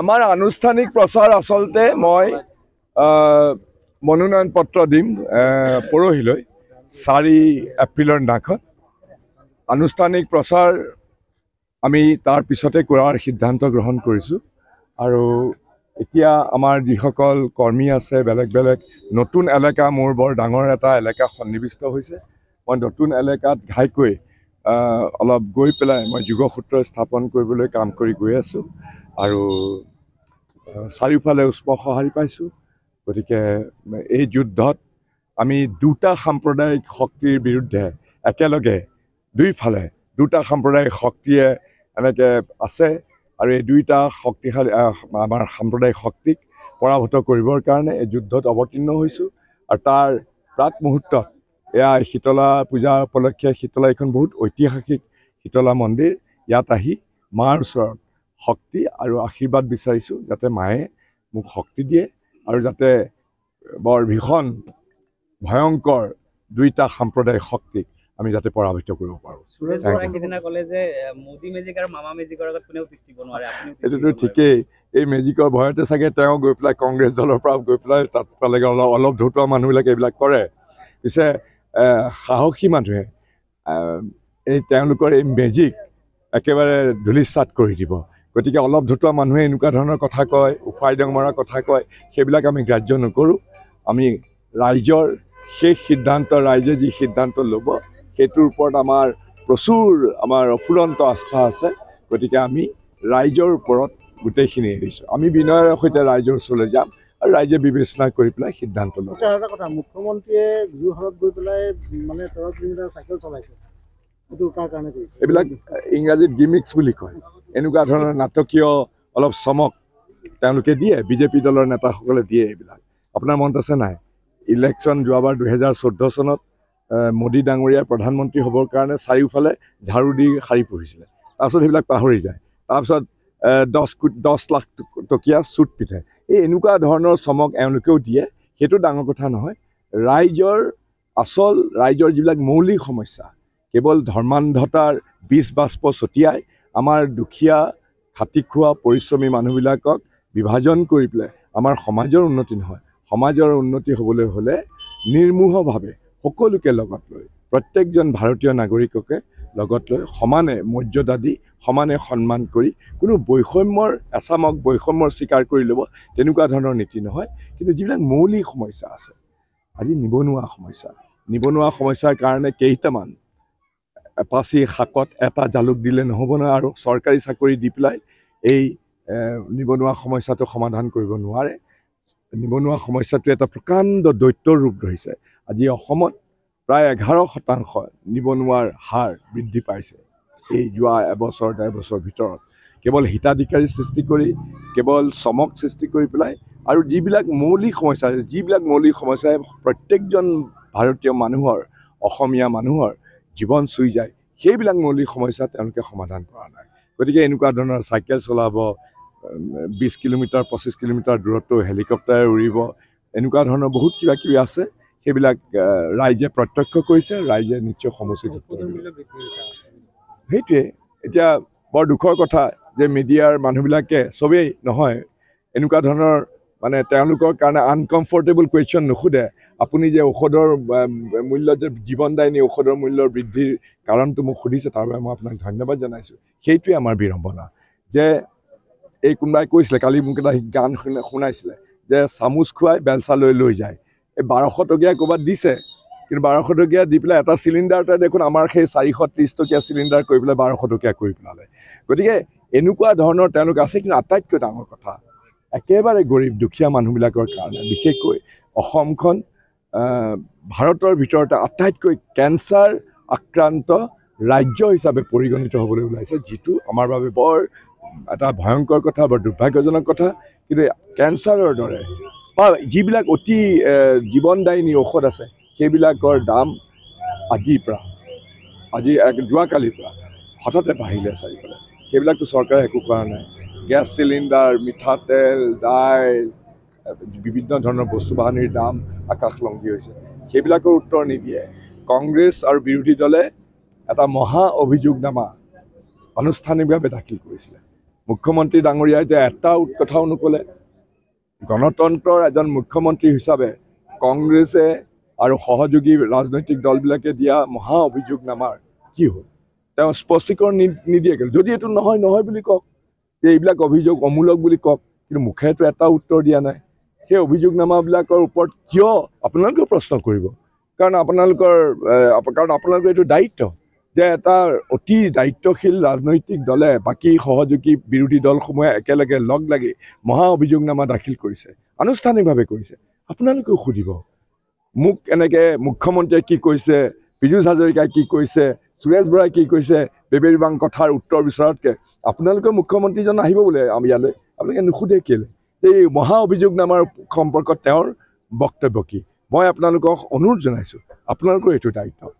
আমাৰ আনুষ্ঠানিক প্ৰচাৰ আচলতে মই মনোনয়ন পত্ৰ দিম পৰহিলৈ চাৰি এপ্ৰিলৰ দিনাখন আনুষ্ঠানিক প্ৰচাৰ আমি তাৰ পিছতে কৰাৰ সিদ্ধান্ত গ্ৰহণ কৰিছোঁ আৰু এতিয়া আমাৰ যিসকল কৰ্মী আছে বেলেগ বেলেগ নতুন এলেকা মোৰ বৰ ডাঙৰ এটা এলেকা সন্নিৱিষ্ট হৈছে মই নতুন এলেকাত ঘাইকৈ অলপ গৈ পেলাই মই যোগসূত্ৰ স্থাপন কৰিবলৈ কাম কৰি গৈ আছোঁ আৰু চাৰিওফালে উষ্ম সঁহাৰি পাইছোঁ গতিকে এই যুদ্ধত আমি দুটা সাম্প্ৰদায়িক শক্তিৰ বিৰুদ্ধে একেলগে দুইফালে দুটা সাম্প্ৰদায়িক শক্তিয়ে এনেকৈ আছে আৰু এই দুয়োটা শক্তিশালী আমাৰ সাম্প্ৰদায়িক শক্তিক পৰাভূত কৰিবৰ কাৰণে এই যুদ্ধত অৱতীৰ্ণ হৈছোঁ আৰু তাৰ প্ৰাক মুহূৰ্তত এয়া শীতলা পূজা উপলক্ষে শীতলা এইখন বহুত ঐতিহাসিক শীতলা মন্দিৰ ইয়াত আহি মাৰ ওচৰত শক্তি আৰু আশীৰ্বাদ বিচাৰিছোঁ যাতে মায়ে মোক শক্তি দিয়ে আৰু যাতে বৰ ভীষণ ভয়ংকৰ দুইটা সাম্প্ৰদায়িক শক্তিক আমি যাতে পৰাভূত কৰিব পাৰোঁ এইটোতো ঠিকেই এই মেজিকৰ ভয়তে চাগে তেওঁ গৈ পেলাই কংগ্ৰেছ দলৰ পৰা গৈ পেলাই তাত পালেগৈ অলপ অলপ ধতুৱা মানুহবিলাকে এইবিলাক কৰে পিছে সাহসী মানুহে এই তেওঁলোকৰ এই মেজিক একেবাৰে ধূলিচাত কৰি দিব গতিকে অলপ ধতুৱা মানুহে এনেকুৱা ধৰণৰ কথা কয় উফাই দং মৰা কথা কয় সেইবিলাক আমি গ্ৰাহ্য নকৰোঁ আমি ৰাইজৰ সেই সিদ্ধান্ত ৰাইজে যি সিদ্ধান্ত ল'ব সেইটোৰ ওপৰত আমাৰ প্ৰচুৰ আমাৰ অফুৰন্ত আস্থা আছে গতিকে আমি ৰাইজৰ ওপৰত গোটেইখিনি এৰিছোঁ আমি বিনয়ৰ সৈতে ৰাইজৰ ওচৰলৈ যাম আৰু ৰাইজে বিবেচনা কৰি পেলাই সিদ্ধান্ত ল'ব এইবিলাক ইংৰাজীত গিমিক্স বুলি কয় এনেকুৱা ধৰণৰ নাটকীয় অলপ চমক তেওঁলোকে দিয়ে বিজেপি দলৰ নেতাসকলে দিয়ে এইবিলাক আপোনাৰ মনত আছে নাই ইলেকশ্যন যোৱাবাৰ দুহেজাৰ চৈধ্য চনত মোদী ডাঙৰীয়াই প্ৰধানমন্ত্ৰী হ'বৰ কাৰণে চাৰিওফালে ঝাৰু দি শাৰী পঢ়িছিলে তাৰপিছত সেইবিলাক পাহৰি যায় তাৰপিছত দহ দহ লাখ টকীয়া চুট পিঠে এই এনেকুৱা ধৰণৰ চমক এওঁলোকেও দিয়ে সেইটো ডাঙৰ কথা নহয় ৰাইজৰ আচল ৰাইজৰ যিবিলাক মৌলিক সমস্যা কেৱল ধৰ্মান্ধতাৰ বীজ বাষ্প ছটিয়াই আমাৰ দুখীয়া খাটি খোৱা পৰিশ্ৰমী মানুহবিলাকক বিভাজন কৰি পেলাই আমাৰ সমাজৰ উন্নতি নহয় সমাজৰ উন্নতি হ'বলৈ হ'লে নিৰ্মোহভাৱে সকলোকে লগত লৈ প্ৰত্যেকজন ভাৰতীয় নাগৰিককে লগত লৈ সমানে মৰ্যাদা দি সমানে সন্মান কৰি কোনো বৈষম্যৰ এচামক বৈষম্যৰ স্বীকাৰ কৰি ল'ব তেনেকুৱা ধৰণৰ নীতি নহয় কিন্তু যিবিলাক মৌলিক সমস্যা আছে আজি নিবনুৱা সমস্যা নিবনুৱা সমস্যাৰ কাৰণে কেইটামান এপাচি শাকত এটা জালুক দিলে নহ'ব নহয় আৰু চৰকাৰী চাকৰি দি পেলাই এই নিবনুৱা সমস্যাটো সমাধান কৰিব নোৱাৰে নিবনুৱা সমস্যাটোৱে এটা প্ৰকাণ্ড দৈত্যৰ ৰূপ ধৰিছে আজি অসমত প্ৰায় এঘাৰ শতাংশ নিবনুৱাৰ হাৰ বৃদ্ধি পাইছে এই যোৱা এবছৰ ডেৰ বছৰ ভিতৰত কেৱল হিতাধিকাৰী সৃষ্টি কৰি কেৱল চমক সৃষ্টি কৰি পেলাই আৰু যিবিলাক মৌলিক সমস্যা আছে যিবিলাক মৌলিক সমস্যাই প্ৰত্যেকজন ভাৰতীয় মানুহৰ অসমীয়া মানুহৰ জীৱন চুই যায় সেইবিলাক মৌলিক সমস্যা তেওঁলোকে সমাধান কৰা নাই গতিকে এনেকুৱা ধৰণৰ চাইকেল চলাব বিছ কিলোমিটাৰ পঁচিছ কিলোমিটাৰ দূৰত্ব হেলিকপ্টাৰে উৰিব এনেকুৱা ধৰণৰ বহুত কিবা কিবি আছে সেইবিলাক ৰাইজে প্ৰত্যক্ষ কৰিছে ৰাইজে নিশ্চয় সমষ্টিত সেইটোৱে এতিয়া বৰ দুখৰ কথা যে মিডিয়াৰ মানুহবিলাকে চবেই নহয় এনেকুৱা ধৰণৰ মানে তেওঁলোকৰ কাৰণে আনকমফৰ্টেবল কুৱেশ্যন নুসুধে আপুনি যে ঔষধৰ মূল্য যে জীৱনদায়িনী ঔষধৰ মূল্য বৃদ্ধিৰ কাৰণটো মোক সুধিছে তাৰ বাবে মই আপোনাক ধন্যবাদ জনাইছোঁ সেইটোৱে আমাৰ বিড়ম্বনা যে এই কোনোবাই কৈছিলে কালি মোক এটা গান শুনাইছিলে যে চামুচ খুৱাই বেলচালৈ লৈ যায় এই বাৰশ টকীয়া ক'ৰবাত দিছে কিন্তু বাৰশ টকীয়া দি পেলাই এটা চিলিণ্ডাৰ এটা দেখোন আমাৰ সেই চাৰিশ ত্ৰিছ টকীয়া চিলিণ্ডাৰ কৰি পেলাই বাৰশ টকীয়া কৰি পেলালে গতিকে এনেকুৱা ধৰণৰ তেওঁলোক আছে কিন্তু আটাইতকৈ ডাঙৰ কথা একেবাৰে গৰীব দুখীয়া মানুহবিলাকৰ কাৰণে বিশেষকৈ অসমখন ভাৰতৰ ভিতৰতে আটাইতকৈ কেঞ্চাৰ আক্ৰান্ত ৰাজ্য হিচাপে পৰিগণিত হ'বলৈ ওলাইছে যিটো আমাৰ বাবে বৰ এটা ভয়ংকৰ কথা বৰ দুৰ্ভাগ্যজনক কথা কিন্তু কেঞ্চাৰৰ দৰে বা যিবিলাক অতি জীৱনদায়িনী ঔষধ আছে সেইবিলাকৰ দাম আজিৰ পৰা আজি যোৱাকালিৰ পৰা হঠাতে বাঢ়িলে চাৰিওফালে সেইবিলাকতো চৰকাৰে একো কৰা নাই গেছ চিলিণ্ডাৰ মিঠাতেল দাইল বিভিন্ন ধৰণৰ বস্তু বাহানিৰ দাম আকাশলংঘী হৈছে সেইবিলাকৰ উত্তৰ নিদিয়ে কংগ্ৰেছ আৰু বিৰোধী দলে এটা মহা অভিযোগনামা আনুষ্ঠানিকভাৱে দাখিল কৰিছিলে মুখ্যমন্ত্ৰী ডাঙৰীয়াই যে এটা কথাও নক'লে গণতন্ত্ৰৰ এজন মুখ্যমন্ত্ৰী হিচাপে কংগ্ৰেছে আৰু সহযোগী ৰাজনৈতিক দলবিলাকে দিয়া মহা অভিযোগনামাৰ কি হ'ল তেওঁ স্পষ্টীকৰণ নিদিয়ে কিন্তু যদি এইটো নহয় নহয় বুলি কওক যে এইবিলাক অভিযোগ অমূলক বুলি কওক কিন্তু মুখেতো এটা উত্তৰ দিয়া নাই সেই অভিযোগনামাবিলাকৰ ওপৰত কিয় আপোনালোকেও প্ৰশ্ন কৰিব কাৰণ আপোনালোকৰ কাৰণ আপোনালোকৰ এইটো দায়িত্ব যে এটা অতি দায়িত্বশীল ৰাজনৈতিক দলে বাকী সহযোগী বিৰোধী দলসমূহে একেলগে লগ লাগি মহা অভিযোগনামা দাখিল কৰিছে আনুষ্ঠানিকভাৱে কৰিছে আপোনালোকেও সুধিব মোক এনেকৈ মুখ্যমন্ত্ৰীয়ে কি কৈছে পীযুষ হাজৰিকাই কি কৈছে সুৰেশ বৰাই কি কৈছে বেবেৰিবাং কথাৰ উত্তৰ বিচৰাতকৈ আপোনালোকে মুখ্যমন্ত্ৰীজন আহিব বোলে আমি ইয়ালৈ আপোনালোকে নুসুধে কেলৈ এই মহা অভিযোগনামাৰ সম্পৰ্কত তেওঁৰ বক্তব্য কি মই আপোনালোকক অনুৰোধ জনাইছোঁ আপোনালোকৰ এইটো দায়িত্ব